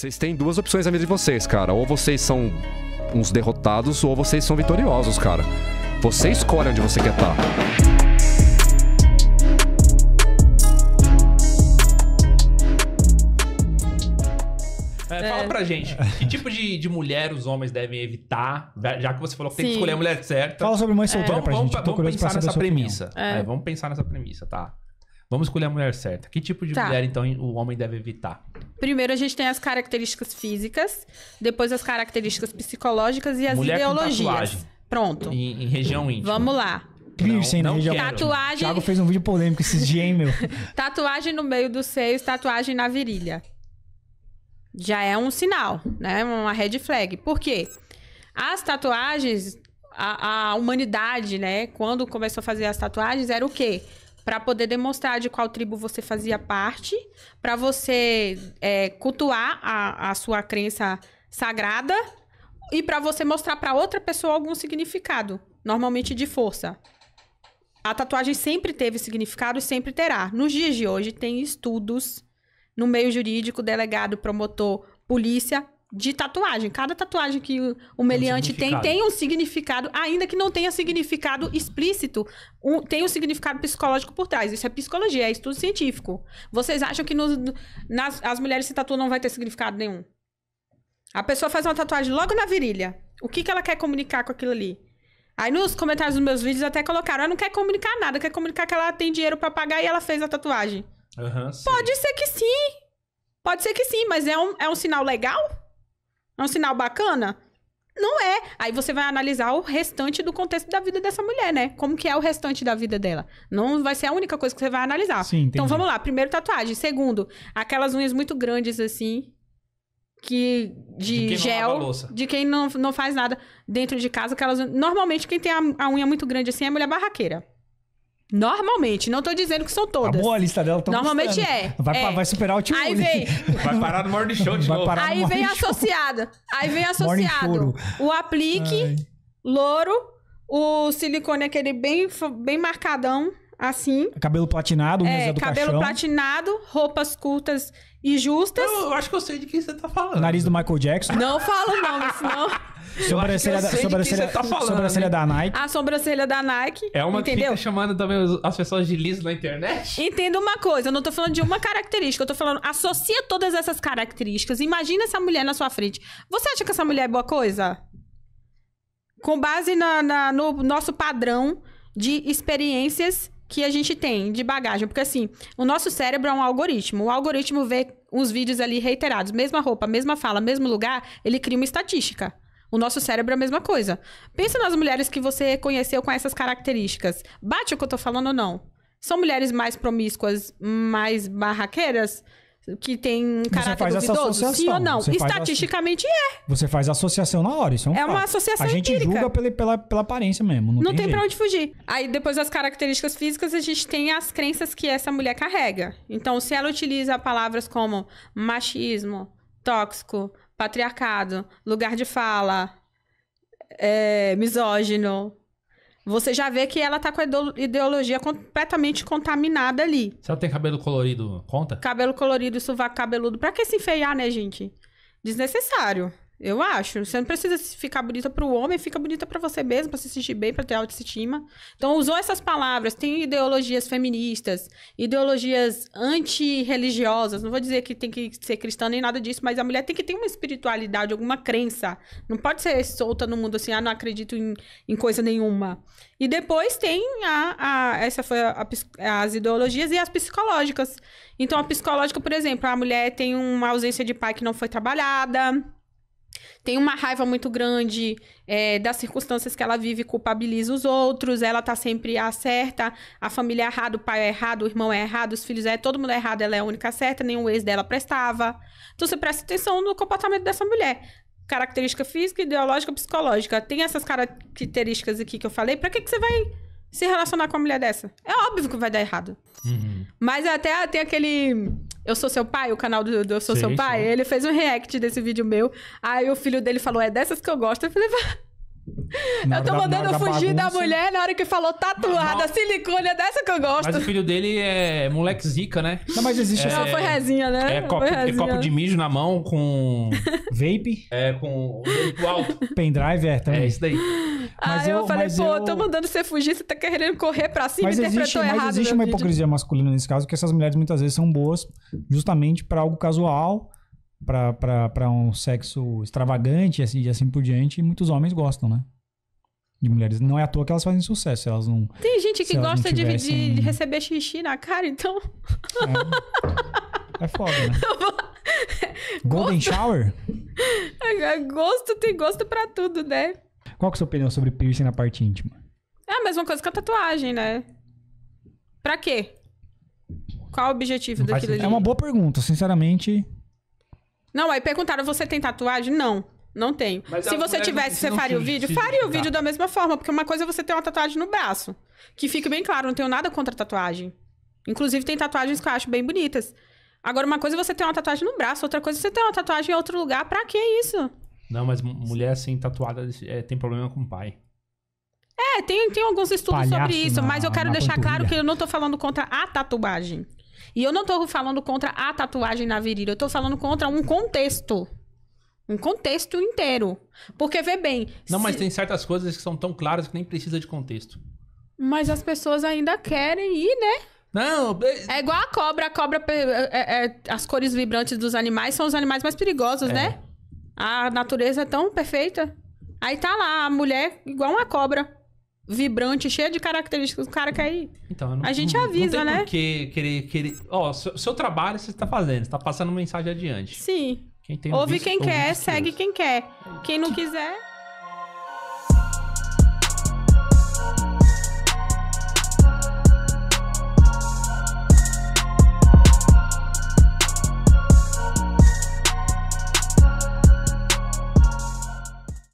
Vocês têm duas opções na vida de vocês, cara. Ou vocês são uns derrotados, ou vocês são vitoriosos, cara. Você escolhe onde você quer estar. Tá. É, fala é. pra gente, que tipo de, de mulher os homens devem evitar? Já que você falou que Sim. tem que escolher a mulher certa. Fala sobre mãe é. solteira é. pra vamos, gente. Vamos, vamos pensar nessa premissa. É. é. vamos pensar nessa premissa, tá? Vamos escolher a mulher certa. Que tipo de tá. mulher, então, o homem deve evitar? Primeiro a gente tem as características físicas, depois as características psicológicas e as Mulher ideologias. Pronto. Em, em região íntima. Vamos lá. Piercing não, não região Tatuagem. Thiago fez um vídeo polêmico esses dias, hein, meu. tatuagem no meio dos seios, tatuagem na virilha. Já é um sinal, né? Uma red flag. Por quê? As tatuagens, a, a humanidade, né? Quando começou a fazer as tatuagens, era o quê? para poder demonstrar de qual tribo você fazia parte, para você é, cultuar a, a sua crença sagrada e para você mostrar para outra pessoa algum significado, normalmente de força. A tatuagem sempre teve significado e sempre terá. Nos dias de hoje, tem estudos no meio jurídico, delegado, promotor, polícia, de tatuagem. Cada tatuagem que o, meliante tem tem um significado, ainda que não tenha significado explícito, um, tem um significado psicológico por trás. Isso é psicologia, é estudo científico. Vocês acham que nas, as mulheres se tatuam não vai ter significado nenhum? A pessoa faz uma tatuagem logo na virilha. O que, que ela quer comunicar com aquilo ali? Aí nos comentários dos meus vídeos até colocaram, ela não quer comunicar nada, quer comunicar que ela tem dinheiro para pagar e ela fez a tatuagem. Uhum, Pode ser que sim. Pode ser que sim, mas é um, é um sinal legal? É um sinal bacana? Não é. Aí você vai analisar o restante do contexto da vida dessa mulher, né? Como que é o restante da vida dela. Não vai ser a única coisa que você vai analisar. Sim, então vamos lá. Primeiro, tatuagem. Segundo, aquelas unhas muito grandes assim. Que de, de gel, de quem não, não faz nada dentro de casa, aquelas Normalmente, quem tem a, a unha muito grande assim é a mulher barraqueira. Normalmente, não tô dizendo que são tá todas. A boa lista dela tá Normalmente gostando. é. Vai, é. vai superar o time Aí vem. vai parar no Morning Show de vai novo. Aí vem associada. Aí vem associado o aplique, Ai. louro, o silicone aquele bem, bem marcadão assim. Cabelo platinado, né, é, do cabelo caixão. platinado, roupas curtas e justas. Eu, eu, acho que eu sei de quem você tá falando. nariz do Michael Jackson. Não falo o nome, senão. Sobrancelha, da, sobrancelha, tá falando, sobrancelha né? da Nike. A sobrancelha da Nike. É uma entendeu? que fica chamando também as pessoas de liso na internet. Entenda uma coisa, eu não tô falando de uma característica, eu tô falando, associa todas essas características. Imagina essa mulher na sua frente. Você acha que essa mulher é boa coisa? Com base na, na no nosso padrão de experiências que a gente tem de bagagem. Porque, assim, o nosso cérebro é um algoritmo. O algoritmo vê uns vídeos ali reiterados, mesma roupa, mesma fala, mesmo lugar, ele cria uma estatística. O nosso cérebro é a mesma coisa. Pensa nas mulheres que você conheceu com essas características. Bate o que eu tô falando ou não? São mulheres mais promíscuas, mais barraqueiras? que tem um caráter duvidoso? Sim ou não? Estatisticamente é. Você faz associação na hora, isso é um É fato. uma associação A gente empírica. julga pela, pela, pela aparência mesmo, não, Não tem, tem pra onde fugir. Aí depois das características físicas, a gente tem as crenças que essa mulher carrega. Então, se ela utiliza palavras como machismo, tóxico, patriarcado, lugar de fala, é, misógino, você já vê que ela tá com a ideologia completamente contaminada ali. Se ela tem cabelo colorido, conta? Cabelo colorido, sovaco cabeludo. Pra que se enfeiar, né, gente? Desnecessário. Eu acho. Você não precisa ficar bonita para o homem, fica bonita para você mesmo, para se sentir bem, para ter autoestima. Então, usou essas palavras. Tem ideologias feministas, ideologias antirreligiosas. Não vou dizer que tem que ser cristã nem nada disso, mas a mulher tem que ter uma espiritualidade, alguma crença. Não pode ser solta no mundo assim, ah, não acredito em, em coisa nenhuma. E depois tem a, a essa foi a, a, as ideologias e as psicológicas. Então, a psicológica, por exemplo, a mulher tem uma ausência de pai que não foi trabalhada tem uma raiva muito grande é, das circunstâncias que ela vive, culpabiliza os outros, ela tá sempre a certa, a família é errada, o pai é errado, o irmão é errado, os filhos é, todo mundo é errado, ela é a única certa, nenhum ex dela prestava. Então você presta atenção no comportamento dessa mulher. Característica física, ideológica, psicológica. Tem essas características aqui que eu falei, pra que, que você vai se relacionar com uma mulher dessa? É óbvio que vai dar errado. Uhum. Mas até tem aquele eu Sou Seu Pai, o canal do, do Eu Sou sim, Seu Pai, sim. ele fez um react desse vídeo meu. Aí o filho dele falou: é dessas que eu gosto. Eu falei, eu tô mandando fugir da, da mulher na hora que falou tá tatuada, mas, silicone, é dessa que eu gosto. Mas o filho dele é moleque zica, né? Não, mas existe é, Não, foi resinha, né? É copo, resinha. é copo de mijo na mão com. Vape? É, com o alto. Pendrive, é também. É isso daí. Ah, mas Aí eu, eu falei, pô, eu... tô mandando você fugir, você tá querendo correr pra cima, mas interpretou existe, errado. Mas existe uma vídeo. hipocrisia masculina nesse caso, que essas mulheres muitas vezes são boas justamente para algo casual, para um sexo extravagante assim, e assim, por diante, e muitos homens gostam, né? de mulheres. Não é à toa que elas fazem sucesso, elas não. Tem gente que gosta tivessem... de, de, receber xixi na cara, então. É, é foda, né? Golden gosto... Shower? Gosto tem gosto para tudo, né? Qual que é a sua opinião sobre piercing na parte íntima? É a mesma coisa que a tatuagem, né? Pra quê? Qual o objetivo daquilo ali? É uma boa pergunta, sinceramente. Não, aí perguntaram, você tem tatuagem? Não, não tenho. Mas se você tivesse, você faria o vídeo? Faria o vídeo da mesma forma, porque uma coisa é você ter uma tatuagem no braço. Que fique bem claro, não tenho nada contra tatuagem. Inclusive, tem tatuagens que eu acho bem bonitas. Agora, uma coisa é você ter uma tatuagem no braço, outra coisa é você ter uma tatuagem em outro lugar. Pra que isso? Não, mas mulher assim, tatuada, é, tem problema com o pai. É, tem, tem alguns estudos Palhaço sobre isso, na, mas eu quero deixar panturrilha. claro que eu não tô falando contra a tatuagem. E eu não tô falando contra a tatuagem na virilha, eu tô falando contra um contexto. Um contexto inteiro. Porque vê bem. Não, se... mas tem certas coisas que são tão claras que nem precisa de contexto. Mas as pessoas ainda querem ir, né? Não, é igual a cobra. A cobra, é, é, é, as cores vibrantes dos animais são os animais mais perigosos, é. né? A natureza é tão perfeita. Aí tá lá a mulher igual uma cobra. Vibrante, cheia de características, o cara quer ir. Então, não, a gente não, avisa, não tem né? Porque querer. querer... Ó, seu, seu trabalho você está fazendo, você tá passando mensagem adiante. Sim. Quem tem Ouve visto, quem ouve quer, segue quem quer. Quem não quiser.